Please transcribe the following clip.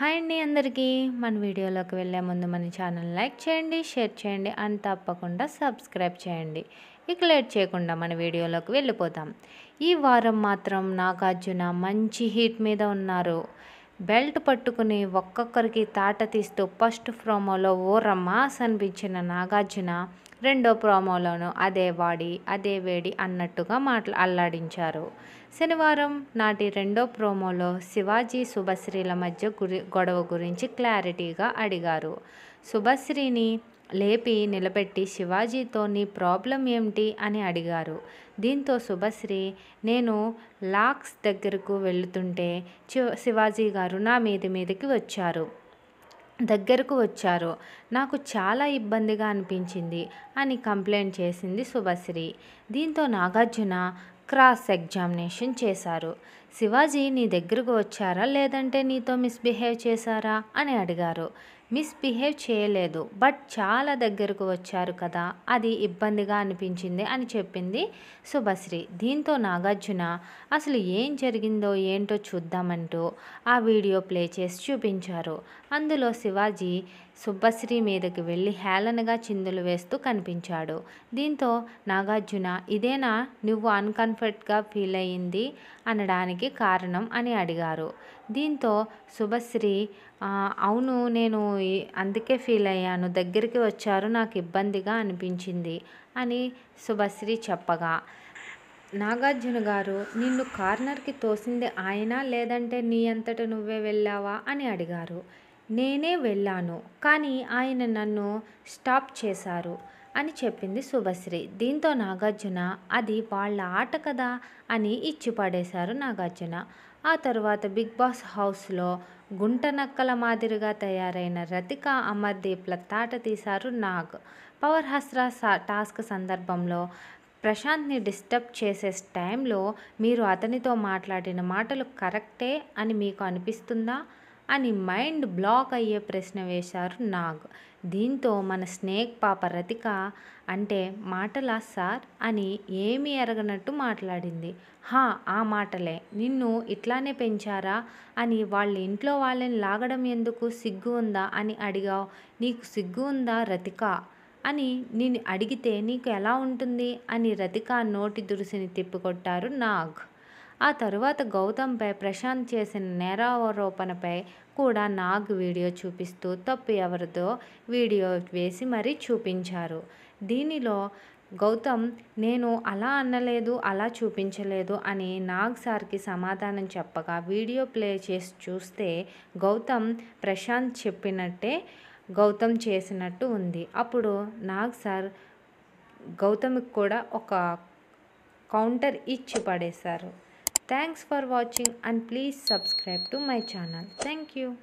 Hi అండి అందరికీ మన వీడియోలోకి వెళ్ళే ముందు మన ఛానల్ లైక్ చేయండి షేర్ చేయండి అండ్ తప్పకుండా సబ్స్క్రైబ్ చేయండి ఇక లేట్ చేయకుండా మన వీడియోలోకి వెళ్ళిపోతాం ఈ వారం మాత్రం నాగార్జున మంచి హీట్ మీద ఉన్నారు బెల్ట్ పట్టుకుని ఒక్కొక్కరికి తాట తీస్తూ ఫస్ట్ ప్రోమోలో ఓ రమాస్ అనిపించిన నాగార్జున రెండో ప్రోమోలోనూ అదే వాడి అదే వేడి అన్నట్టుగా మాట్లా అల్లాడించారు శనివారం నాటి రెండో ప్రోమోలో శివాజీ శుభశ్రీల మధ్య గురి గొడవ గురించి క్లారిటీగా అడిగారు శుభశ్రీని లేపి నిలబెట్టి శివాజీతో నీ ప్రాబ్లం ఏమిటి అని అడిగారు దీంతో శుభశ్రీ నేను లాక్స్ దగ్గరకు వెళుతుంటే శివాజీ గారు నా మీది మీదకి వచ్చారు దగ్గరకు వచ్చారు నాకు చాలా ఇబ్బందిగా అనిపించింది అని కంప్లైంట్ చేసింది శుభశ్రీ దీంతో నాగార్జున క్రాస్ ఎగ్జామినేషన్ చేశారు శివాజీ నీ దగ్గరకు వచ్చారా లేదంటే నీతో మిస్బిహేవ్ చేశారా అని అడిగారు మిస్బిహేవ్ చేయలేదు బట్ చాలా దగ్గరకు వచ్చారు కదా అది ఇబ్బందిగా అనిపించింది అని చెప్పింది శుభశ్రీ దీంతో నాగార్జున అసలు ఏం జరిగిందో ఏంటో చూద్దామంటూ ఆ వీడియో ప్లే చేసి చూపించారు అందులో శివాజీ సుబ్బశ్రీ మీదకి వెళ్ళి హేళనగా చిందులు వేస్తూ కనిపించాడు దీంతో నాగార్జున ఇదేనా నువ్వు అన్కంఫర్ట్గా ఫీల్ అయ్యింది అనడానికి రావడానికి కారణం అని అడిగారు దీంతో శుభశ్రీ అవును నేను అందుకే ఫీల్ అయ్యాను దగ్గరికి వచ్చారు నాకు ఇబ్బందిగా అనిపించింది అని శుభశ్రీ చెప్పగా నాగార్జున గారు నిన్ను కార్నర్కి తోసింది ఆయన లేదంటే నీ అంతట నువ్వే వెళ్ళావా అని అడిగారు నేనే వెళ్ళాను కానీ ఆయన నన్ను స్టాప్ చేశారు అని చెప్పింది శుభశ్రీ దీంతో నాగార్జున అది వాళ్ళ ఆట కదా అని ఇచ్చిపడేశారు నాగార్జున ఆ తర్వాత బిగ్ బాస్ హౌస్లో గుంట నక్కల మాదిరిగా తయారైన రతిక అమర్దీప్ల తాట తీశారు నాగ్ పవర్ హస్రా టాస్క్ సందర్భంలో ప్రశాంత్ని డిస్టర్బ్ చేసే టైంలో మీరు అతనితో మాట్లాడిన మాటలు కరెక్టే అని మీకు అనిపిస్తుందా అని మైండ్ బ్లాక్ అయ్యే ప్రశ్న వేశారు నాగ్ దీంతో మన స్నేక్ పాప రతిక అంటే మాటలా సార్ అని ఏమీ ఎరగనట్టు మాట్లాడింది హా ఆ మాటలే నిన్ను ఇట్లానే పెంచారా అని వాళ్ళ ఇంట్లో వాళ్ళని లాగడం ఎందుకు సిగ్గు ఉందా అని అడిగావు నీకు సిగ్గు ఉందా రతిక అని నేను అడిగితే నీకు ఎలా ఉంటుంది అని రతిక నోటి దురుసుని తిప్పికొట్టారు నాగ్ ఆ తరువాత గౌతమ్పై ప్రశాంత్ చేసిన నేరారోపణపై కూడా నాగ్ వీడియో చూపిస్తూ తప్పు ఎవరిదో వీడియో వేసి మరీ చూపించారు దీనిలో గౌతమ్ నేను అలా అనలేదు అలా చూపించలేదు అని నాగ్ సార్కి సమాధానం చెప్పగా వీడియో ప్లే చేసి చూస్తే గౌతమ్ ప్రశాంత్ చెప్పినట్టే గౌతమ్ చేసినట్టు ఉంది అప్పుడు నాగ్ సార్ గౌతమ్కి కూడా ఒక కౌంటర్ ఇచ్చి పడేశారు Thanks for watching and please subscribe to my channel. Thank you.